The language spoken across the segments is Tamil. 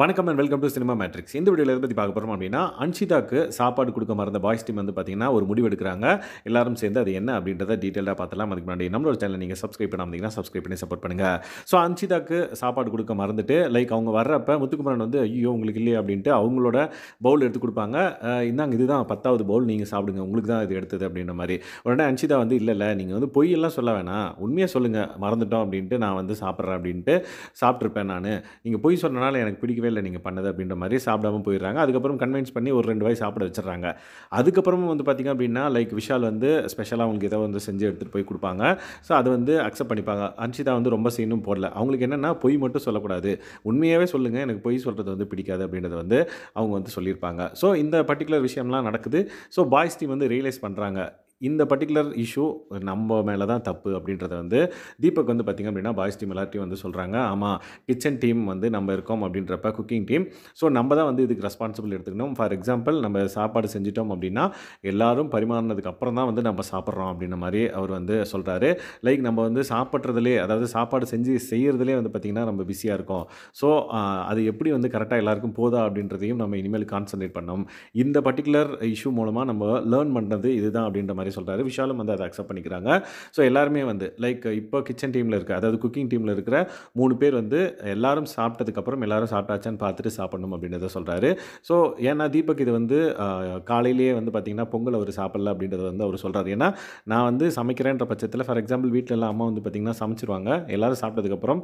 வணக்கம் and welcome to Cinema Matrix இந்த வீடியோவில் எதை பற்றி பார்க்க போகிறோம் அப்படின்னா அன்ஷிதாக்கு சாப்பாடு கொடுக்க மறந்த பாய்ஸ் டீம் வந்து பார்த்திங்கன்னா ஒரு முடிவு எடுக்கிறாங்க எல்லாரும் சேர்ந்து அது என்ன அப்படின்றத டீட்டெயிலாக பார்த்தலாம் அதுக்கு முன்னாடி நம்மளோட சேனல் நீங்கள் சப்ஸ்கிரைப் பண்ணாமல் சப்ஸ்கிரைப் பண்ணி சப்போர்ட் பண்ணுங்கள் ஸோ அன்ஷிதாக்கு சாப்பாடு கொடுக்க மறந்துட்டு லைக் அவங்க வர்றப்ப முத்துக்குமரன் வந்து ஐயோ உங்களுக்கு இல்லையே அப்படின்ட்டு அவங்களோட பவுல் எடுத்து கொடுப்பாங்க இந்தாங்க இதுதான் பத்தாவது பவுல் நீங்கள் சாப்பிடுங்க உங்களுக்கு தான் இது எடுத்தது அப்படின்ற மாதிரி உடனே அன்ஷிதா வந்து இல்லை இல்லை நீங்கள் வந்து பொய்யெல்லாம் சொல்ல வேணாம் உண்மையாக சொல்லுங்கள் மறந்துட்டோம் அப்படின்ட்டு நான் வந்து சாப்பிட்றேன் அப்படின்ட்டு சாப்பிட்ருப்பேன் நான் நீங்கள் பொய் சொன்னனால எனக்கு பிடிக்கும் பிடிக்கவே இல்லை நீங்கள் பண்ணது அப்படின்ற மாதிரி சாப்பிடாம போயிடுறாங்க அதுக்கப்புறம் கன்வின்ஸ் பண்ணி ஒரு ரெண்டு வாய் சாப்பிட வச்சிடறாங்க அதுக்கப்புறமும் வந்து பார்த்திங்க அப்படின்னா லைக் விஷால் வந்து ஸ்பெஷலாக அவங்களுக்கு ஏதோ வந்து செஞ்சு எடுத்துகிட்டு போய் கொடுப்பாங்க ஸோ அதை வந்து அக்செப்ட் பண்ணிப்பாங்க அன்ஷிதா வந்து ரொம்ப சீனும் போடல அவங்களுக்கு என்னென்னா பொய் மட்டும் சொல்லக்கூடாது உண்மையாகவே சொல்லுங்கள் எனக்கு பொய் சொல்கிறது வந்து பிடிக்காது அப்படின்றத வந்து அவங்க வந்து சொல்லியிருப்பாங்க ஸோ இந்த பர்டிகுலர் விஷயம்லாம் நடக்குது ஸோ பாய்ஸ் டீம் வந்து ரியலைஸ் பண்ணுறாங்க இந்த பர்டிகுலர் இஷ்யூ நம்ம மேலே தான் தப்பு அப்படின்றத வந்து தீபக் வந்து பார்த்திங்க அப்படின்னா பாய்ஸ் டீம் எல்லாத்தையும் வந்து சொல்கிறாங்க ஆமாம் கிச்சன் டீம் வந்து நம்ம இருக்கோம் அப்படின்றப்ப குக்கிங் டீம் ஸோ நம்ம தான் வந்து இதுக்கு ரெஸ்பான்சிபிள் எடுத்துக்கணும் ஃபார் எக்ஸாம்பிள் நம்ம சாப்பாடு செஞ்சிட்டோம் அப்படின்னா எல்லாரும் பரிமாறினதுக்கு அப்புறம் தான் வந்து நம்ம சாப்பிட்றோம் அப்படின்ற மாதிரி அவர் வந்து சொல்கிறாரு லைக் நம்ம வந்து சாப்பிட்றதுலே அதாவது சாப்பாடு செஞ்சு செய்கிறதுலே வந்து பார்த்திங்கன்னா நம்ம பிஸியாக இருக்கும் ஸோ அது எப்படி வந்து கரெக்டாக எல்லாருக்கும் போதா அப்படின்றதையும் நம்ம இனிமேல் கான்சன்ட்ரேட் பண்ணோம் இந்த பர்டிகுலர் இஷ்யூ மூலமாக நம்ம லேர்ன் பண்ணுறது இதுதான் அப்படின்ற மாதிரி மாதிரி சொல்கிறாரு விஷாலும் வந்து அதை அக்செப்ட் பண்ணிக்கிறாங்க ஸோ எல்லாருமே வந்து லைக் இப்போ கிச்சன் டீமில் இருக்க அதாவது குக்கிங் டீமில் இருக்கிற மூணு பேர் வந்து எல்லாரும் சாப்பிட்டதுக்கப்புறம் எல்லாரும் சாப்பிட்டாச்சான்னு பார்த்துட்டு சாப்பிடணும் அப்படின்றத சொல்கிறாரு ஸோ ஏன்னா தீபக் இது வந்து காலையிலேயே வந்து பார்த்திங்கன்னா பொங்கல் அவர் சாப்பிடல அப்படின்றத வந்து அவர் சொல்கிறார் ஏன்னா நான் வந்து சமைக்கிறேன்ற பட்சத்தில் ஃபார் எக்ஸாம்பிள் வீட்டில் எல்லாம் அம்மா வந்து பார்த்திங்கன்னா சமைச்சிருவாங்க எல்லோரும் சாப்பிட்டதுக்கப்புறம்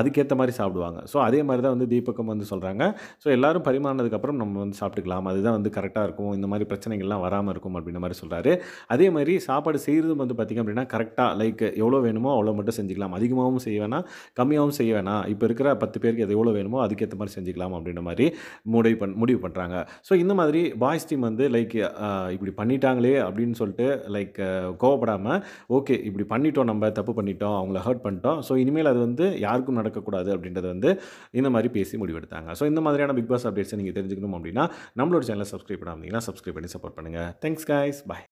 அதுக்கேற்ற மாதிரி சாப்பிடுவாங்க ஸோ அதே மாதிரி தான் வந்து தீபக்கம் வந்து சொல்கிறாங்க ஸோ எல்லோரும் பரிமாறினதுக்கப்புறம் நம்ம வந்து சாப்பிட்டுக்கலாம் அதுதான் வந்து கரெக்டாக இருக்கும் இந்த மாதிரி பிரச்சனைகள்லாம் வராமல் இருக்கும் அப்படின்ற மாதிரி சொல்கிறாரு அதே மாதிரி சாப்பாடு செய்கிறதும் வந்து பார்த்திங்க அப்படின்னா கரெக்டாக லைக் எவ்வளோ வேணுமோ அவ்வளோ மட்டும் செஞ்சுக்கலாம் அதிகமாகவும் செய்ய வேணாம் கம்மியாகவும் செய்ய வேணாம் இப்போ இருக்கிற பத்து பேருக்கு அது எவ்வளோ வேணுமோ அதுக்கேற்ற மாதிரி செஞ்சுக்கலாம் அப்படின்ற மாதிரி முடிவு பண் முடிவு பண்ணுறாங்க ஸோ இந்த மாதிரி பாய்ஸ் டீம் வந்து லைக் இப்படி பண்ணிட்டாங்களே அப்படின்னு சொல்லிட்டு லைக் கோவப்படாமல் ஓகே இப்படி பண்ணிட்டோம் நம்ம தப்பு பண்ணிட்டோம் அவங்கள ஹர்ட் பண்ணிட்டோம் ஸோ இனிமேல் அது வந்து யாருக்கும் நடக்கக்கூடாது அப்படின்றத வந்து இந்த மாதிரி பேசி முடிவெடுத்தாங்க ஸோ இந்த மாதிரியான பிக் பாஸ் அப்டேட்ஸை நீங்கள் தெரிஞ்சுக்கணும் அப்படின்னா நம்மளோட சேனலை சப்ஸ்கிரைப் பண்ணாமல் சப்ஸ்கிரைப் பண்ணி சப்போர்ட் பண்ணுங்கள் தேங்க்ஸ் கைஸ் பாய்